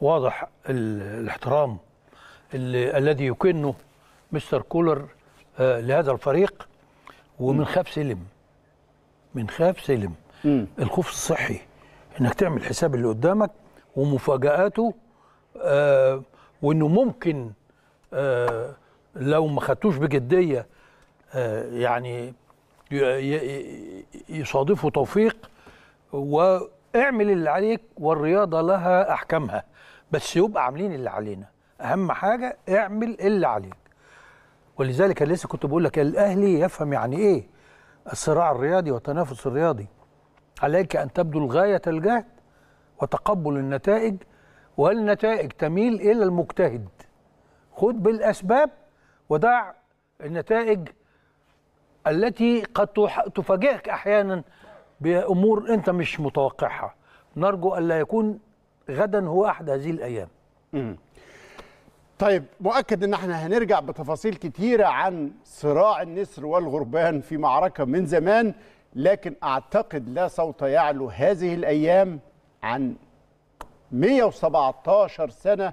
واضح الاحترام الذي يكنه مستر كولر آه، لهذا الفريق ومن خاف سلم من خاف سلم م. الخوف الصحي انك تعمل حساب اللي قدامك ومفاجاته آه وانه ممكن آه لو ما خدتوش بجديه آه يعني يصادفه توفيق و اعمل اللي عليك والرياضه لها احكامها بس يبقى عاملين اللي علينا اهم حاجه اعمل اللي عليك ولذلك انا لسه كنت بقول لك الاهلي يفهم يعني ايه الصراع الرياضي والتنافس الرياضي عليك ان تبذل غايه الجهد وتقبل النتائج والنتائج تميل الى المجتهد خذ بالاسباب ودع النتائج التي قد تفاجئك احيانا بامور انت مش متوقعها نرجو الا يكون غدا هو احد هذه الايام مم. طيب مؤكد ان احنا هنرجع بتفاصيل كتيره عن صراع النسر والغربان في معركه من زمان لكن اعتقد لا صوت يعلو هذه الايام عن 117 سنه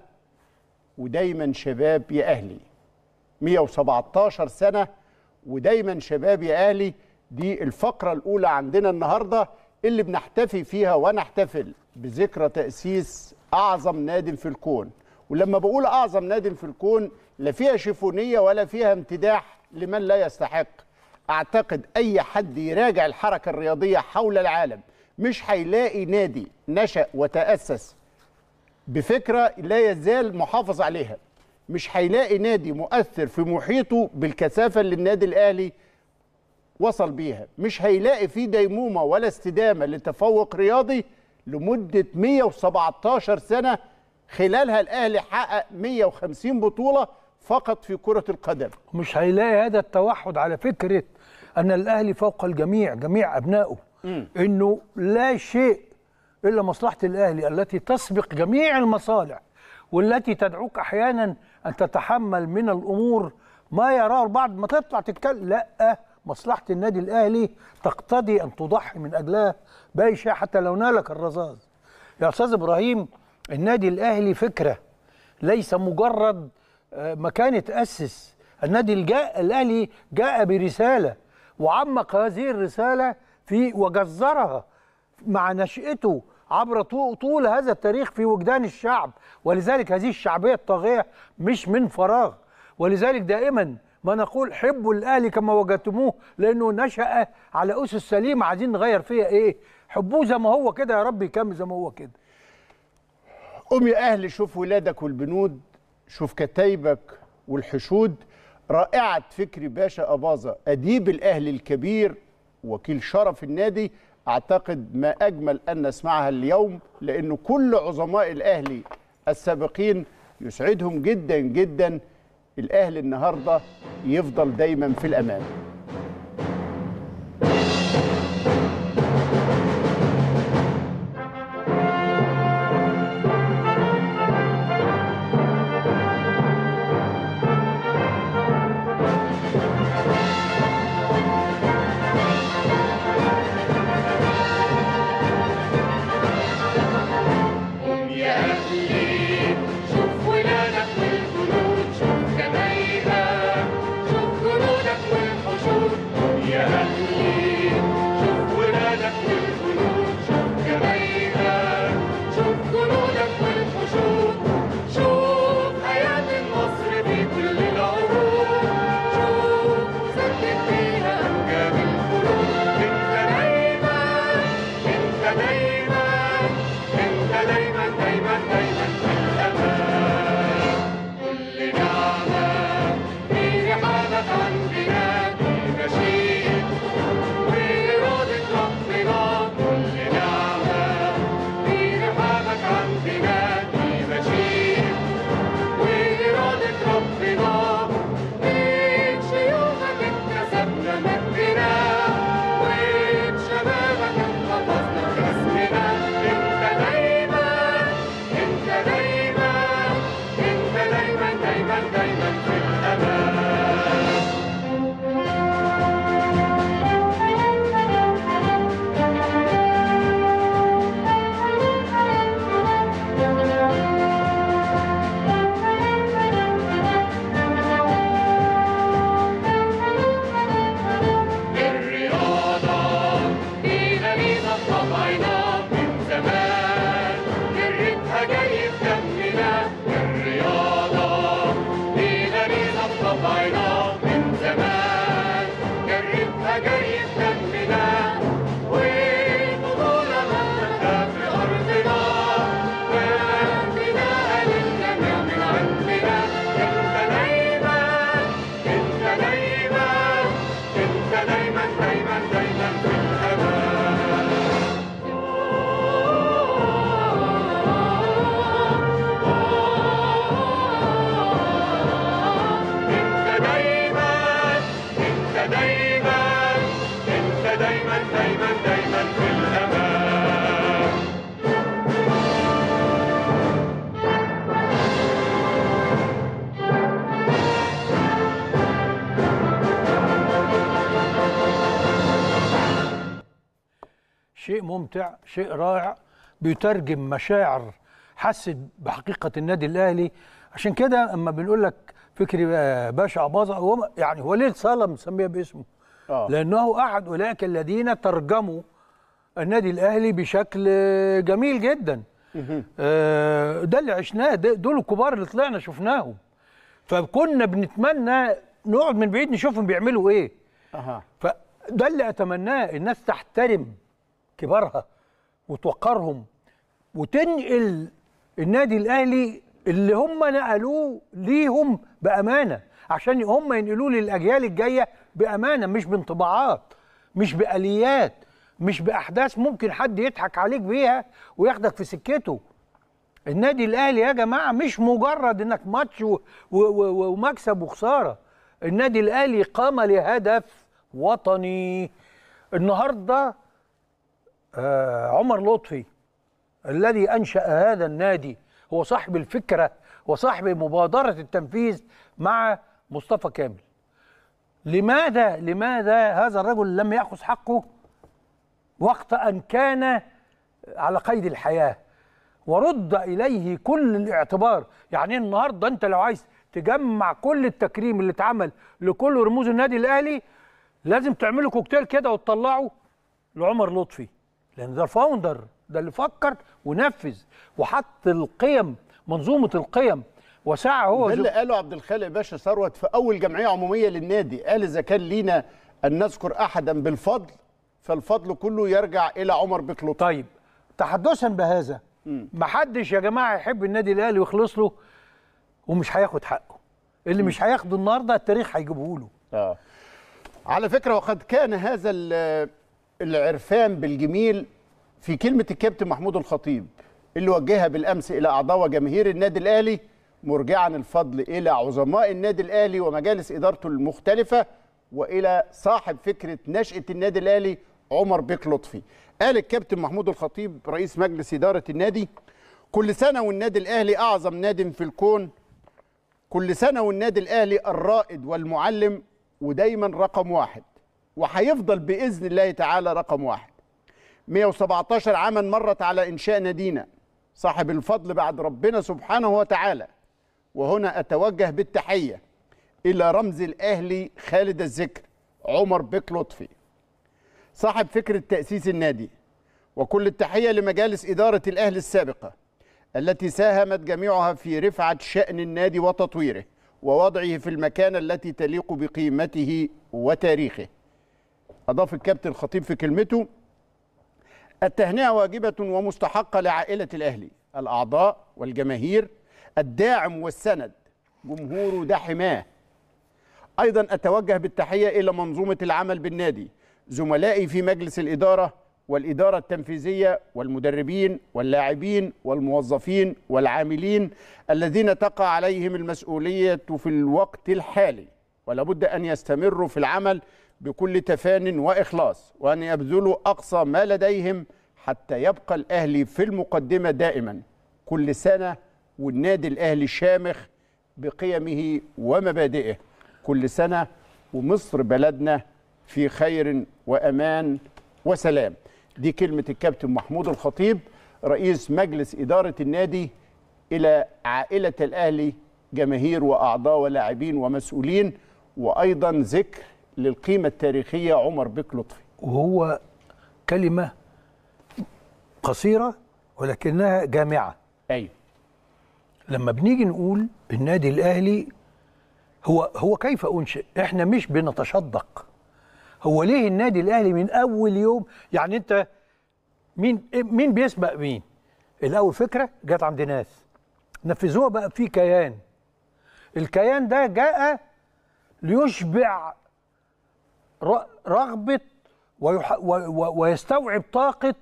ودايما شباب يا اهلي 117 سنه ودايما شباب يا اهلي دي الفقرة الأولى عندنا النهاردة اللي بنحتفي فيها ونحتفل بذكرى تأسيس أعظم ناد في الكون ولما بقول أعظم ناد في الكون لا فيها شيفونية ولا فيها امتداح لمن لا يستحق أعتقد أي حد يراجع الحركة الرياضية حول العالم مش هيلاقي نادي نشأ وتأسس بفكرة لا يزال محافظ عليها مش هيلاقي نادي مؤثر في محيطه بالكثافة اللي النادي الأهلي وصل بيها مش هيلاقي في ديمومه ولا استدامه لتفوق رياضي لمده 117 سنه خلالها الاهلي حقق 150 بطوله فقط في كره القدم مش هيلاقي هذا التوحد على فكره ان الاهلي فوق الجميع جميع ابنائه م. انه لا شيء الا مصلحه الاهلي التي تسبق جميع المصالح والتي تدعوك احيانا ان تتحمل من الامور ما يراه البعض ما تطلع تتكلم لا مصلحه النادي الاهلي تقتضي ان تضحي من اجلها باي شيء حتى لو نالك الرذاذ يا استاذ ابراهيم النادي الاهلي فكره ليس مجرد آه، مكان اتاسس النادي الجاء الاهلي جاء برساله وعمق هذه الرساله في وجذرها مع نشأته عبر طول هذا التاريخ في وجدان الشعب ولذلك هذه الشعبية الطاغية مش من فراغ ولذلك دائما ما نقول حبوا الاهلي كما وجدتموه لانه نشا على اسس سليمه عايزين نغير فيها ايه حبوه زي ما هو كده يا رب يكمل زي ما هو كده قم يا اهلي شوف ولادك والبنود شوف كتايبك والحشود رائعة فكري باشا أباظة أديب الاهلي الكبير وكيل شرف النادي أعتقد ما أجمل أن نسمعها اليوم لأنه كل عظماء الأهلي السابقين يسعدهم جدا جدا الاهلي النهارده يفضل دايما في الامام Yeah. شيء ممتع شيء رائع بيترجم مشاعر حست بحقيقه النادي الاهلي عشان كده اما بنقول لك فكري آه، باشا عباظه هو يعني هو ليه صاله مسميها باسمه؟ آه. لانه احد اولئك الذين ترجموا النادي الاهلي بشكل جميل جدا. آه ده اللي عشناه دول الكبار اللي طلعنا شفناهم. فكنا بنتمنى نقعد من بعيد نشوفهم بيعملوا ايه. أه. فده اللي اتمناه الناس تحترم كبارها وتوقرهم وتنقل النادي الاهلي اللي هم نقلوه ليهم بامانه عشان هم ينقلوه للاجيال الجايه بامانه مش بانطباعات مش باليات مش باحداث ممكن حد يضحك عليك بيها وياخدك في سكته النادي الاهلي يا جماعه مش مجرد انك ماتش ومكسب وخساره النادي الاهلي قام لهدف وطني النهارده آه، عمر لطفي الذي انشا هذا النادي هو صاحب الفكره وصاحب مبادره التنفيذ مع مصطفى كامل لماذا لماذا هذا الرجل لم ياخذ حقه وقت ان كان على قيد الحياه ورد اليه كل الاعتبار يعني النهارده انت لو عايز تجمع كل التكريم اللي اتعمل لكل رموز النادي الاهلي لازم تعملوا كوكتيل كده وتطلعه لعمر لطفي لان ده الفاوندر ده اللي فكر ونفذ وحط القيم منظومه القيم وسعى هو ده اللي قاله عبد الخالق باشا ثروت في اول جمعيه عموميه للنادي قال اذا كان لينا ان نذكر احدا بالفضل فالفضل كله يرجع الى عمر بن لطفي طيب تحدثا بهذا محدش يا جماعه يحب النادي الاهلي ويخلص له ومش هياخد حقه اللي مش هياخده النهارده التاريخ هيجيبه له اه على فكره وقد كان هذا العرفان بالجميل في كلمة الكابتن محمود الخطيب اللي وجهها بالأمس إلى أعضاء وجماهير النادي الأهلي مرجعا الفضل إلى عظماء النادي الأهلي ومجالس إدارته المختلفة وإلى صاحب فكرة نشأة النادي الأهلي عمر بيك لطفي قال الكابتن محمود الخطيب رئيس مجلس إدارة النادي كل سنة والنادي الأهلي أعظم نادي في الكون كل سنة والنادي الأهلي الرائد والمعلم ودايما رقم واحد وهيفضل باذن الله تعالى رقم واحد 117 عاما مرت على انشاء نادينا صاحب الفضل بعد ربنا سبحانه وتعالى وهنا اتوجه بالتحيه الى رمز الاهلي خالد الذكر عمر بك لطفي صاحب فكره تاسيس النادي وكل التحيه لمجالس اداره الاهلي السابقه التي ساهمت جميعها في رفعه شان النادي وتطويره ووضعه في المكانه التي تليق بقيمته وتاريخه أضاف الكابتن الخطيب في كلمته التهنئة واجبة ومستحقة لعائلة الأهلي الأعضاء والجماهير الداعم والسند جمهوره ده حماه أيضا أتوجه بالتحية إلى منظومة العمل بالنادي زملائي في مجلس الإدارة والإدارة التنفيذية والمدربين واللاعبين والموظفين والعاملين الذين تقع عليهم المسؤولية في الوقت الحالي ولابد أن يستمروا في العمل بكل تفان وإخلاص وأن يبذلوا أقصى ما لديهم حتى يبقى الأهلي في المقدمة دائما كل سنة والنادي الأهلي شامخ بقيمه ومبادئه كل سنة ومصر بلدنا في خير وأمان وسلام دي كلمة الكابتن محمود الخطيب رئيس مجلس إدارة النادي إلى عائلة الأهلي جماهير وأعضاء ولاعبين ومسؤولين وأيضا ذكر للقيمة التاريخية عمر بك لطفي وهو كلمة قصيرة ولكنها جامعة أيوة لما بنيجي نقول النادي الأهلي هو هو كيف أنشئ احنا مش بنتشدق هو ليه النادي الأهلي من أول يوم يعني أنت مين مين بيسبق مين الأول فكرة جت عند ناس نفذوها بقى في كيان الكيان ده جاء ليشبع رغبه ويستوعب طاقه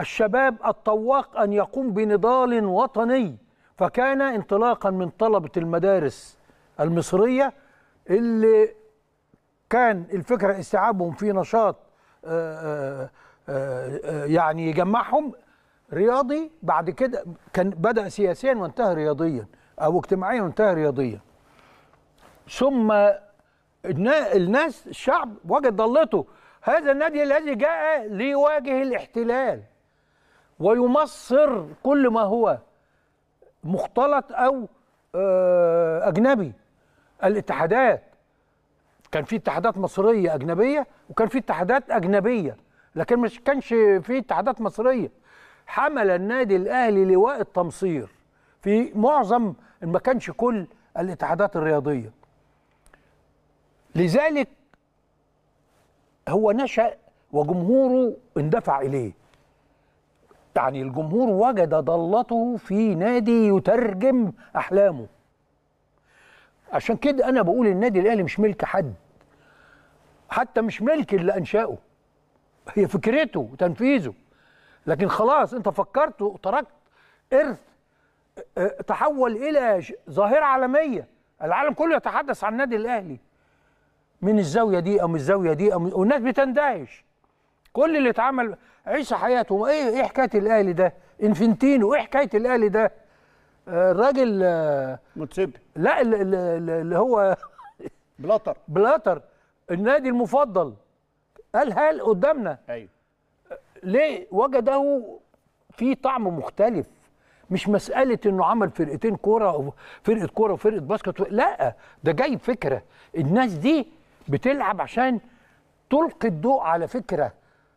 الشباب الطواق ان يقوم بنضال وطني فكان انطلاقا من طلبه المدارس المصريه اللي كان الفكره استيعابهم في نشاط آآ آه، آآ آه، آه، يعني يجمعهم رياضي بعد كده كان بدا سياسيا وانتهى رياضيا او اجتماعيا وانتهى رياضيا ثم الناس الشعب وجد ضلته هذا النادي الذي جاء ليواجه الاحتلال ويمصر كل ما هو مختلط او آه، اجنبي الاتحادات كان في اتحادات مصريه اجنبيه وكان في اتحادات اجنبيه لكن مش كانش في اتحادات مصريه حمل النادي الاهلي لواء التمصير في معظم ما كانش كل الاتحادات الرياضيه لذلك هو نشأ وجمهوره اندفع إليه يعني الجمهور وجد ضلته في نادي يترجم أحلامه عشان كده أنا بقول النادي الأهلي مش ملك حد حتى مش ملك اللي أنشأه هي فكرته وتنفيذه لكن خلاص أنت فكرت وتركت إرث آه، تحول إلى ظاهرة عالمية العالم كله يتحدث عن النادي الأهلي من الزاويه دي او من الزاويه دي او من... والناس بتندهش كل اللي اتعمل عيسى حياته ايه ايه حكايه الاهلي ده انفنتينو ايه حكايه الاهلي ده آه، الراجل آه، متسبي لا اللي هو بلاتر بلاتر النادي المفضل قال هل قدامنا ايوه ليه وجده في طعم مختلف مش مساله انه عمل فرقتين كوره فرقه كوره وفرقه باسكت لا ده جايب فكره الناس دي بتلعب عشان تلقي الضوء على فكره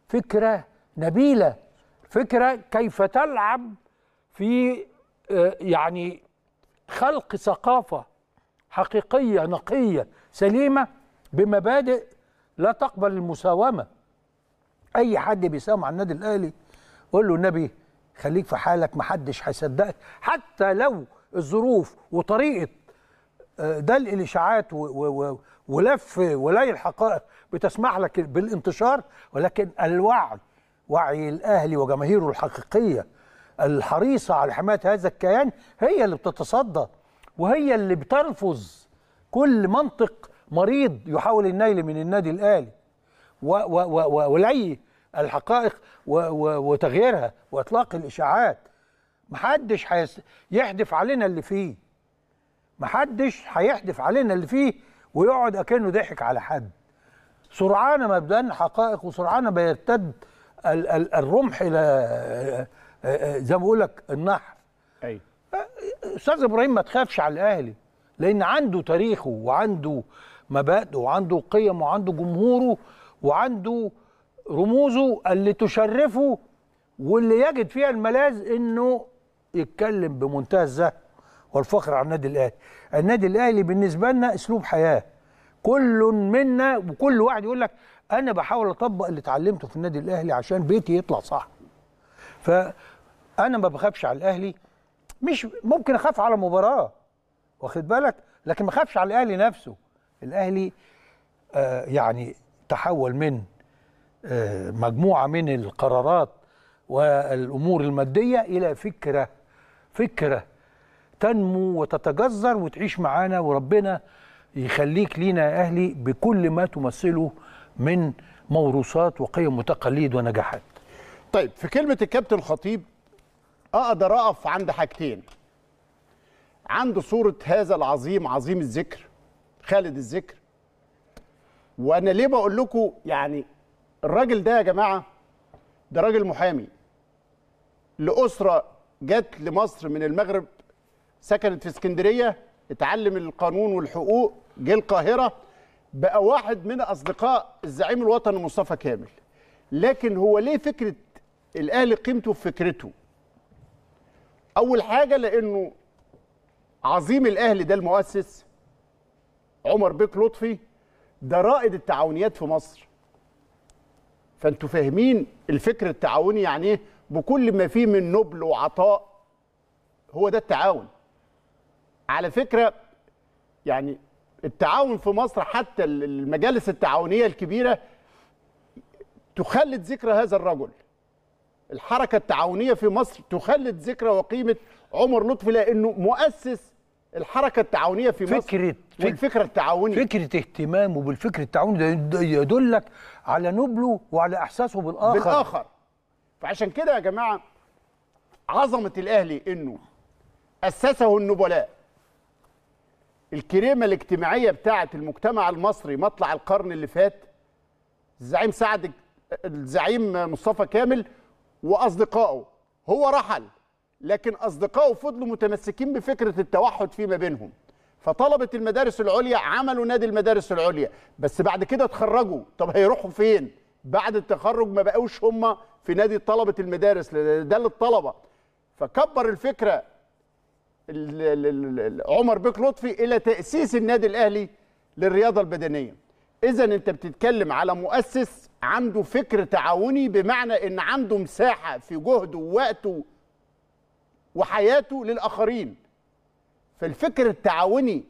فكره نبيله فكره كيف تلعب في آه، يعني خلق ثقافه حقيقيه نقيه سليمه بمبادئ لا تقبل المساومه اي حد بيساوم على النادي الاهلي قول له النبي خليك في حالك محدش هيصدقك حتى لو الظروف وطريقه ده الاشاعات ولف ولي الحقائق بتسمح لك بالانتشار ولكن الوعي وعي الاهلي وجماهيره الحقيقيه الحريصه على حمايه هذا الكيان هي اللي بتتصدى وهي اللي بترفض كل منطق مريض يحاول النيل من النادي الاهلي ولي الحقائق وتغييرها واطلاق الاشاعات محدش يحدف علينا اللي فيه محدش هيحدف علينا اللي فيه ويقعد اكنه ضحك على حد سرعان ما بدأنا حقائق وسرعان ما يرتد ال ال الرمح الى زي ما بقول لك النحر ايوه استاذ ابراهيم ما تخافش على الاهلي لان عنده تاريخه وعنده مبادئه وعنده قيم وعنده جمهوره وعنده رموزه اللي تشرفه واللي يجد فيها الملاذ انه يتكلم بمنتهى الزهد والفخر على النادي الاهلي النادي الاهلي بالنسبه لنا اسلوب حياه كل منا وكل واحد يقول لك انا بحاول اطبق اللي اتعلمته في النادي الاهلي عشان بيتي يطلع صح فانا ما بخافش على الاهلي مش ممكن اخاف على مباراه واخد بالك لكن ما اخافش على الاهلي نفسه الاهلي آه يعني تحول من آه مجموعه من القرارات والامور الماديه الى فكره فكره تنمو وتتجذر وتعيش معانا وربنا يخليك لينا يا أهلي بكل ما تمثله من موروثات وقيم وتقاليد ونجاحات طيب في كلمة الكابتن خطيب أقدر أقف عند حاجتين عند صورة هذا العظيم عظيم الذكر خالد الذكر وأنا ليه بقول لكم يعني الراجل ده يا جماعة ده راجل محامي لأسرة جت لمصر من المغرب سكنت في اسكندريه اتعلم القانون والحقوق جه القاهره بقى واحد من اصدقاء الزعيم الوطني مصطفى كامل لكن هو ليه فكره الاهلي قيمته في فكرته اول حاجه لانه عظيم الاهلي ده المؤسس عمر بيك لطفي ده رائد التعاونيات في مصر فانتوا فاهمين الفكر التعاوني يعني ايه بكل ما فيه من نبل وعطاء هو ده التعاون على فكره يعني التعاون في مصر حتى المجالس التعاونيه الكبيره تخلد ذكرى هذا الرجل الحركه التعاونيه في مصر تخلد ذكرى وقيمه عمر لطفي لانه مؤسس الحركه التعاونيه في مصر فكره والفكر التعاونيه فكره اهتمامه بالفكر التعاوني ده يدلك على نبله وعلى احساسه بالاخر بالاخر فعشان كده يا جماعه عظمه الاهلي انه اسسه النبلاء الكريمه الاجتماعيه بتاعه المجتمع المصري مطلع القرن اللي فات الزعيم سعد الزعيم مصطفى كامل واصدقائه هو رحل لكن اصدقائه فضلوا متمسكين بفكره التوحد فيما بينهم فطلبه المدارس العليا عملوا نادي المدارس العليا بس بعد كده تخرجوا طب هيروحوا فين بعد التخرج ما بقوش هم في نادي طلبه المدارس ده للطلبه فكبر الفكره عمر بيك لطفي الى تاسيس النادي الاهلي للرياضه البدنيه اذا انت بتتكلم على مؤسس عنده فكر تعاوني بمعنى ان عنده مساحه في جهده ووقته وحياته للاخرين فالفكر التعاوني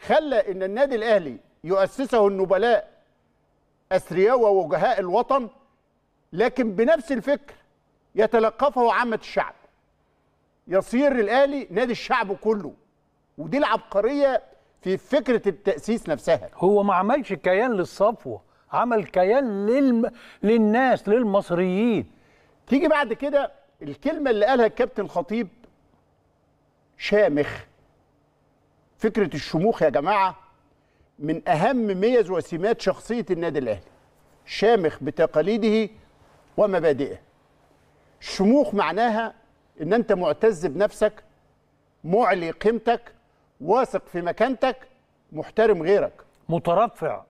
خلى ان النادي الاهلي يؤسسه النبلاء اثرياء ووجهاء الوطن لكن بنفس الفكر يتلقفه عامه الشعب يصير الاهلي نادي الشعب كله ودي العبقريه في فكره التاسيس نفسها هو ما عملش كيان للصفوه عمل كيان للم... للناس للمصريين تيجي بعد كده الكلمه اللي قالها الكابتن الخطيب شامخ فكره الشموخ يا جماعه من اهم ميز وسمات شخصيه النادي الاهلي شامخ بتقاليده ومبادئه الشموخ معناها ان انت معتز بنفسك معلي قيمتك واثق في مكانتك محترم غيرك مترفع